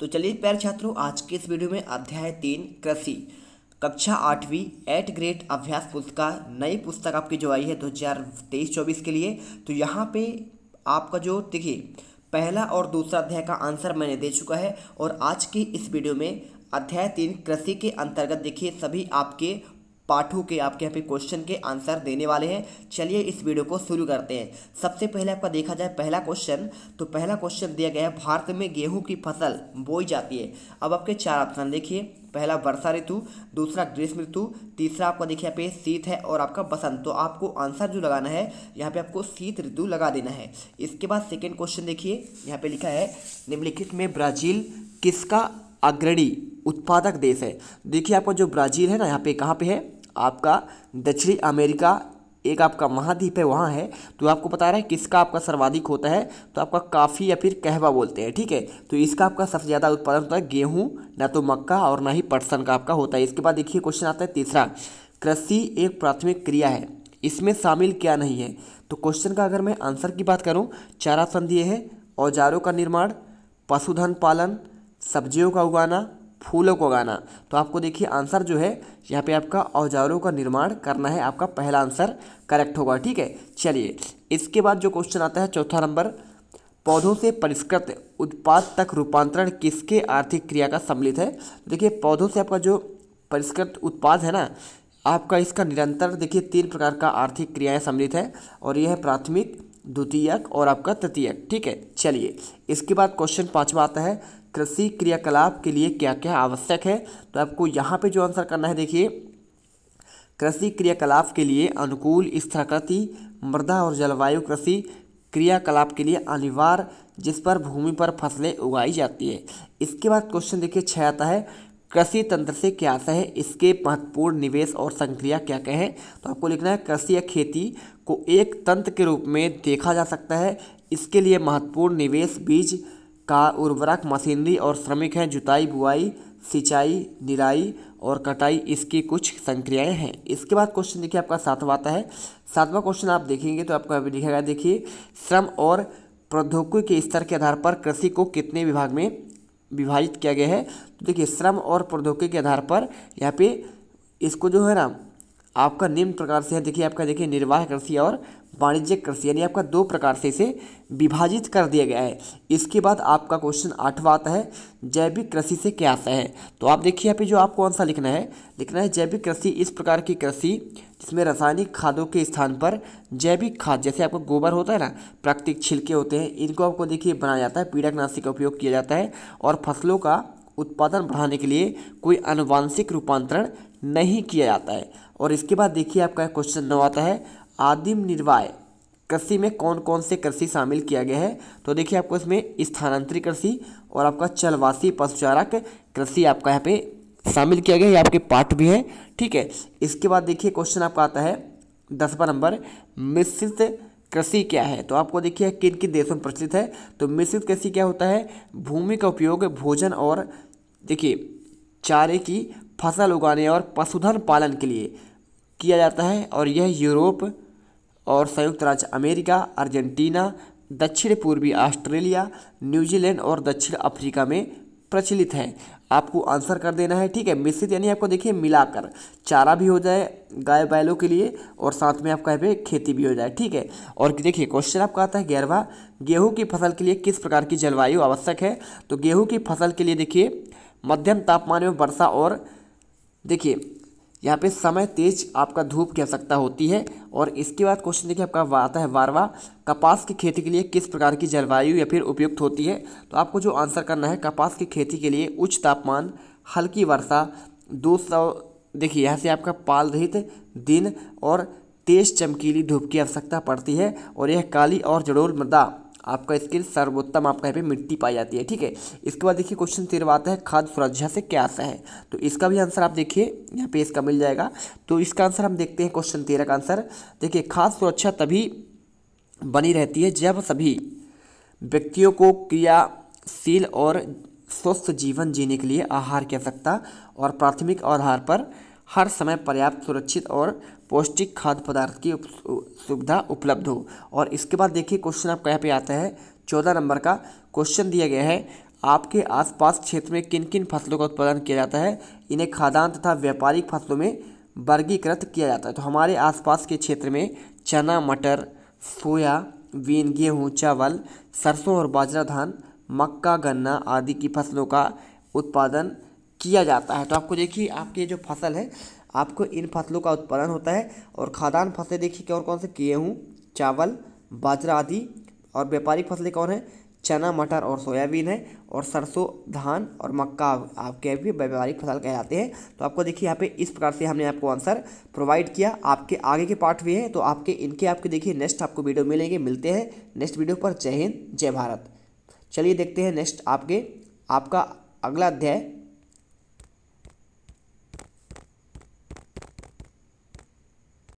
तो चलिए प्यारे छात्रों आज के इस वीडियो में अध्याय तीन कृषि कक्षा आठवीं एट ग्रेड अभ्यास पुस्तका नई पुस्तक आपकी जो आई है दो हज़ार तेईस चौबीस के लिए तो यहाँ पे आपका जो देखिए पहला और दूसरा अध्याय का आंसर मैंने दे चुका है और आज की इस वीडियो में अध्याय तीन कृषि के अंतर्गत देखिए सभी आपके पाठों के आपके यहाँ पे क्वेश्चन के आंसर देने वाले हैं चलिए इस वीडियो को शुरू करते हैं सबसे पहले आपका देखा जाए पहला क्वेश्चन तो पहला क्वेश्चन दिया गया है भारत में गेहूँ की फसल बोई जाती है अब आपके चार ऑप्शन देखिए पहला वर्षा ऋतु दूसरा ग्रीष्म ऋतु तीसरा आपका देखिए यहाँ पे शीत है और आपका बसंत तो आपको आंसर जो लगाना है यहाँ पे आपको शीत ऋतु लगा देना है इसके बाद सेकेंड क्वेश्चन देखिए यहाँ पे लिखा है निम्नलिखित में ब्राजील किसका अग्रणी उत्पादक देश है देखिए आपका जो ब्राज़ील है ना यहाँ पे कहाँ पे है आपका दक्षिणी अमेरिका एक आपका महाद्वीप है वहाँ है तो आपको बता रहा है किसका आपका सर्वाधिक होता है तो आपका काफ़ी या फिर कहवा बोलते हैं ठीक है तो इसका आपका सबसे ज़्यादा उत्पादन होता है गेहूँ ना तो मक्का और ना ही पटसन का आपका होता है इसके बाद देखिए क्वेश्चन आता है तीसरा कृषि एक प्राथमिक क्रिया है इसमें शामिल क्या नहीं है तो क्वेश्चन का अगर मैं आंसर की बात करूँ चारा संधि है औजारों का निर्माण पशुधन पालन सब्जियों का उगाना फूलों को उगाना तो आपको देखिए आंसर जो है यहाँ पे आपका औजारों का निर्माण करना है आपका पहला आंसर करेक्ट होगा ठीक है चलिए इसके बाद जो क्वेश्चन आता है चौथा नंबर पौधों से परिष्कृत उत्पाद तक रूपांतरण किसके आर्थिक क्रिया का सम्मिलित है देखिए पौधों से आपका जो परिष्कृत उत्पाद है ना आपका इसका निरंतर देखिए तीन प्रकार का आर्थिक क्रियाएं सम्मिलित है और यह है प्राथमिक द्वितीयक और आपका तृतीयक ठीक है चलिए इसके बाद क्वेश्चन पाँचवा आता है कृषि क्रियाकलाप के लिए क्या क्या आवश्यक है तो आपको यहाँ पे जो आंसर करना है देखिए कृषि क्रियाकलाप के लिए अनुकूल स्थाकृति मृदा और जलवायु कृषि क्रियाकलाप के लिए अनिवार्य जिस पर भूमि पर फसलें उगाई जाती है इसके बाद क्वेश्चन देखिए छः आता है कृषि तंत्र से क्या आशा है इसके महत्वपूर्ण निवेश और संक्रिया क्या क्या है तो आपको लिखना है कृषि या खेती को एक तंत्र के रूप में देखा जा सकता है इसके लिए महत्वपूर्ण निवेश बीज का उर्वरक मशीनरी और श्रमिक हैं जुताई बुआई सिंचाई निराई और कटाई इसकी कुछ संक्रियाएं हैं इसके बाद क्वेश्चन देखिए आपका सातवां आता है सातवां क्वेश्चन आप देखेंगे तो आपको अभी लिखेगा गया देखिए श्रम और प्रौद्योगिकी के स्तर के आधार पर कृषि को कितने विभाग में विभाजित किया गया है तो देखिए श्रम और प्रौद्योगिकी के आधार पर यहाँ पे इसको जो है ना आपका निम्न प्रकार से है देखिए आपका देखिए निर्वाह कृषि और वाणिज्यिक कृषि यानी आपका दो प्रकार से इसे विभाजित कर दिया गया है इसके बाद आपका क्वेश्चन आठवां आता है जैविक कृषि से क्या आशा है तो आप देखिए यहाँ पे जो आपको आंसर लिखना है लिखना है जैविक कृषि इस प्रकार की कृषि जिसमें रासायनिक खादों के स्थान पर जैविक खाद जैसे आपका गोबर होता है ना प्राकृतिक छिलके होते हैं इनको आपको देखिए बनाया जाता है पीड़कनाशी का उपयोग किया जाता है और फसलों का उत्पादन बढ़ाने के लिए कोई अनुवांशिक रूपांतरण नहीं किया जाता है और इसके बाद देखिए आपका क्वेश्चन नौ आता है आदिम निर्वाय कृषि में कौन कौन से कृषि शामिल किया गया है तो देखिए आपको इसमें स्थानांतरित कृषि और आपका चलवासी पशुचारक कृषि आपका यहाँ पे शामिल किया गया ये आपके पाठ भी है ठीक है इसके बाद देखिए क्वेश्चन आपका आता है दसवा नंबर मिश्रित कृषि क्या है तो आपको देखिए किन किन देशों में प्रचलित है तो मिश्रित कृषि क्या होता है भूमि का उपयोग भोजन और देखिए चारे की फसल उगाने और पशुधन पालन के लिए किया जाता है और यह यूरोप और संयुक्त राज्य अमेरिका अर्जेंटीना दक्षिण पूर्वी ऑस्ट्रेलिया न्यूजीलैंड और दक्षिण अफ्रीका में प्रचलित है आपको आंसर कर देना है ठीक है मिश्रित यानी आपको देखिए मिलाकर चारा भी हो जाए गाय बैलों के लिए और साथ में आपका यहाँ पे खेती भी हो जाए ठीक है और देखिए क्वेश्चन आपका आता है गैरवा गेहूं की फसल के लिए किस प्रकार की जलवायु आवश्यक है तो गेहूं की फसल के लिए देखिए मध्यम तापमान में वर्षा और देखिए यहाँ पे समय तेज आपका धूप की आवश्यकता होती है और इसके बाद क्वेश्चन देखिए आपका आता है वारवा कपास की खेती के लिए किस प्रकार की जलवायु या फिर उपयुक्त होती है तो आपको जो आंसर करना है कपास की खेती के लिए उच्च तापमान हल्की वर्षा दो सौ देखिए यहाँ से आपका पाल रहित दिन और तेज चमकीली धूप की आवश्यकता पड़ती है और यह काली और जड़ोल मृदा आपका स्किल सर्वोत्तम आपका यहाँ पे मिट्टी पाई जाती है ठीक है इसके बाद देखिए क्वेश्चन तेरह आता है खाद सुरक्षा से क्या आशा है तो इसका भी आंसर आप देखिए यहाँ पे इसका मिल जाएगा तो इसका आंसर हम देखते हैं क्वेश्चन तेरह का आंसर देखिए खाद सुरक्षा तभी बनी रहती है जब सभी व्यक्तियों को क्रियाशील और स्वस्थ जीवन जीने के लिए आहार की आवश्यकता और प्राथमिक आधार पर हर समय पर्याप्त सुरक्षित और पौष्टिक खाद्य पदार्थ की सुविधा उपलब्ध हो और इसके बाद देखिए क्वेश्चन आपका यहाँ पे आता है चौदह नंबर का क्वेश्चन दिया गया है आपके आसपास क्षेत्र में किन किन फसलों का उत्पादन किया जाता है इन्हें खाद्यान्न तथा व्यापारिक फसलों में वर्गीकृत किया जाता है तो हमारे आसपास के क्षेत्र में चना मटर सोया बीन गेहूँ चावल सरसों और बाजरा धान मक्का गन्ना आदि की फसलों का उत्पादन किया जाता है तो आपको देखिए आपकी जो फसल है आपको इन फसलों का उत्पादन होता है और खादान फसलें देखिए कौन कौन से गेहूँ चावल बाजरा आदि और व्यापारिक फसलें कौन है चना मटर और सोयाबीन है और सरसों धान और मक्का आपके भी व्यापारिक फसल कहलाते हैं तो आपको देखिए यहाँ पे इस प्रकार से हमने आपको आंसर प्रोवाइड किया आपके आगे के पार्ट भी हैं तो आपके इनके आपके देखिए नेक्स्ट आपको वीडियो मिलेंगे मिलते हैं नेक्स्ट वीडियो पर जय हिंद जय भारत चलिए देखते हैं नेक्स्ट आपके आपका अगला अध्याय